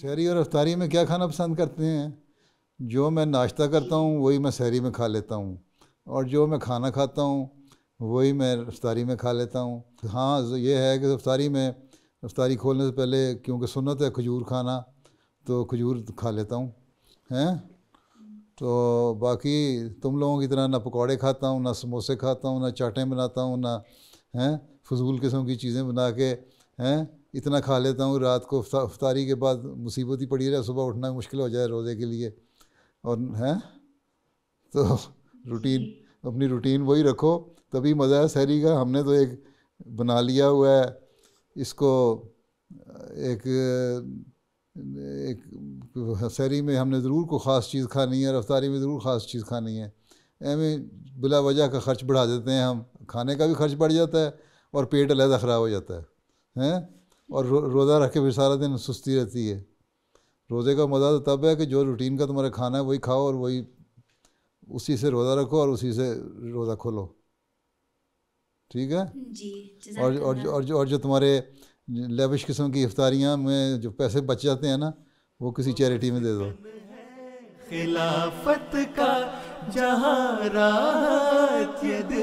शहरी और रफ्तारी में क्या खाना पसंद करते हैं जो मैं नाश्ता करता हूँ वही मैं शहरी में खा लेता हूँ और जो मैं खाना खाता हूँ वही मैं रफ्तारी में खा लेता हूँ हाँ ये है कि रफ्तारी में रफ्तारी खोलने से पहले क्योंकि सुनत है खजूर खाना तो खजूर खा लेता हूँ हैं तो बाकी तुम लोगों की तरह ना पकौड़े खाता हूँ ना समोसे खाता हूँ ना चाटें बनाता हूँ ना हैं फजूल किस्म की चीज़ें बना के हैं इतना खा लेता हूँ रात को अफ्तारी के बाद मुसीबत ही पड़ी रहे सुबह उठना मुश्किल हो जाए रोज़े के लिए और हैं तो रूटीन अपनी रूटीन वही रखो तभी मज़ा है सहरी का हमने तो एक बना लिया हुआ है इसको एक एक सहरी में हमने ज़रूर को ख़ास चीज़ खानी है और में ज़रूर ख़ास चीज़ खानी है एवं बिला वजह का ख़र्च बढ़ा देते हैं हम खाने का भी खर्च बढ़ जाता है और पेट अलहदा ख़राब हो जाता है हैं और रो, रोज़ा रख के भी सारा दिन सुस्ती रहती है रोज़े का मज़ा तो तब है कि जो रूटीन का तुम्हारा खाना है वही खाओ और वही उसी से रोज़ा रखो और उसी से रोज़ा खोलो ठीक है जी और और जो, और जो और जो तुम्हारे लेविश किस्म की इफ्तारियाँ में जो पैसे बच जाते हैं ना वो किसी चैरिटी में दे दो खिलाफत का जहाँ राहत ये